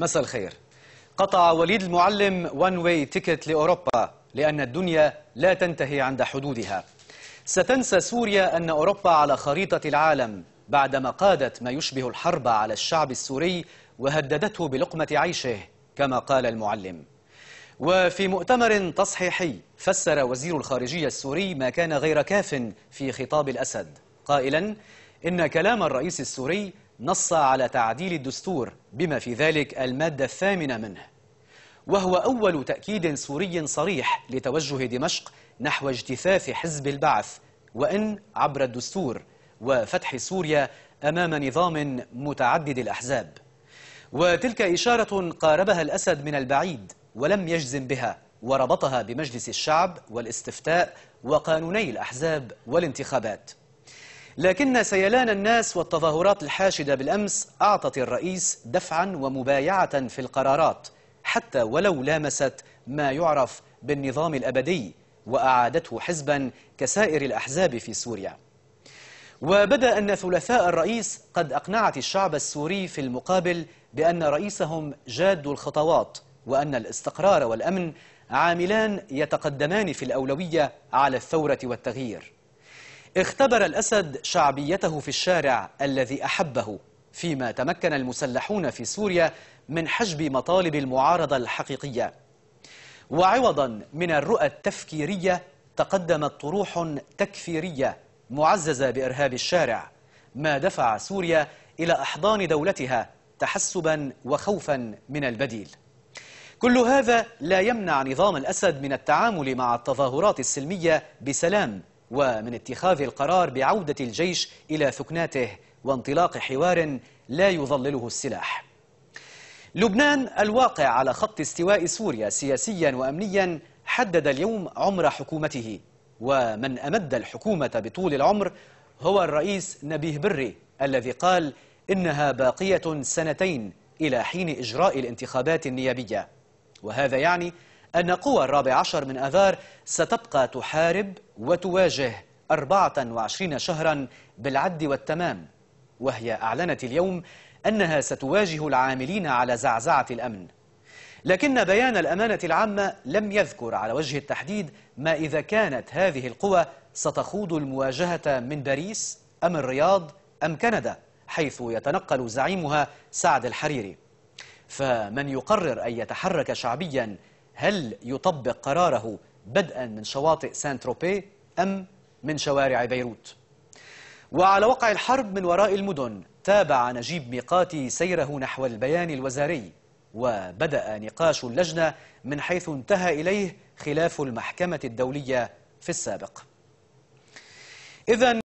مساء الخير قطع وليد المعلم وان واي تيكت لأوروبا لأن الدنيا لا تنتهي عند حدودها ستنسى سوريا أن أوروبا على خريطة العالم بعدما قادت ما يشبه الحرب على الشعب السوري وهددته بلقمة عيشه كما قال المعلم وفي مؤتمر تصحيحي فسر وزير الخارجية السوري ما كان غير كاف في خطاب الأسد قائلا إن كلام الرئيس السوري نص على تعديل الدستور بما في ذلك المادة الثامنة منه وهو أول تأكيد سوري صريح لتوجه دمشق نحو اجتثاث حزب البعث وإن عبر الدستور وفتح سوريا أمام نظام متعدد الأحزاب وتلك إشارة قاربها الأسد من البعيد ولم يجزم بها وربطها بمجلس الشعب والاستفتاء وقانوني الأحزاب والانتخابات لكن سيلان الناس والتظاهرات الحاشدة بالأمس أعطت الرئيس دفعا ومبايعة في القرارات حتى ولو لامست ما يعرف بالنظام الأبدي وأعادته حزبا كسائر الأحزاب في سوريا وبدا أن ثلثاء الرئيس قد أقنعت الشعب السوري في المقابل بأن رئيسهم جاد الخطوات وأن الاستقرار والأمن عاملان يتقدمان في الأولوية على الثورة والتغيير اختبر الأسد شعبيته في الشارع الذي أحبه فيما تمكن المسلحون في سوريا من حجب مطالب المعارضة الحقيقية وعوضا من الرؤى التفكيرية تقدمت طروح تكفيرية معززة بإرهاب الشارع ما دفع سوريا إلى أحضان دولتها تحسبا وخوفا من البديل كل هذا لا يمنع نظام الأسد من التعامل مع التظاهرات السلمية بسلام ومن اتخاذ القرار بعودة الجيش إلى ثكناته وانطلاق حوار لا يظلله السلاح لبنان الواقع على خط استواء سوريا سياسيا وأمنيا حدد اليوم عمر حكومته ومن أمد الحكومة بطول العمر هو الرئيس نبيه بري الذي قال إنها باقية سنتين إلى حين إجراء الانتخابات النيابية وهذا يعني أن قوى الرابع عشر من آذار ستبقى تحارب وتواجه 24 شهرا بالعد والتمام وهي أعلنت اليوم أنها ستواجه العاملين على زعزعة الأمن لكن بيان الأمانة العامة لم يذكر على وجه التحديد ما إذا كانت هذه القوى ستخوض المواجهة من باريس أم الرياض أم كندا حيث يتنقل زعيمها سعد الحريري فمن يقرر أن يتحرك شعبياً هل يطبق قراره بدءا من شواطئ سان تروبي أم من شوارع بيروت وعلى وقع الحرب من وراء المدن تابع نجيب ميقاتي سيره نحو البيان الوزاري وبدأ نقاش اللجنة من حيث انتهى إليه خلاف المحكمة الدولية في السابق إذا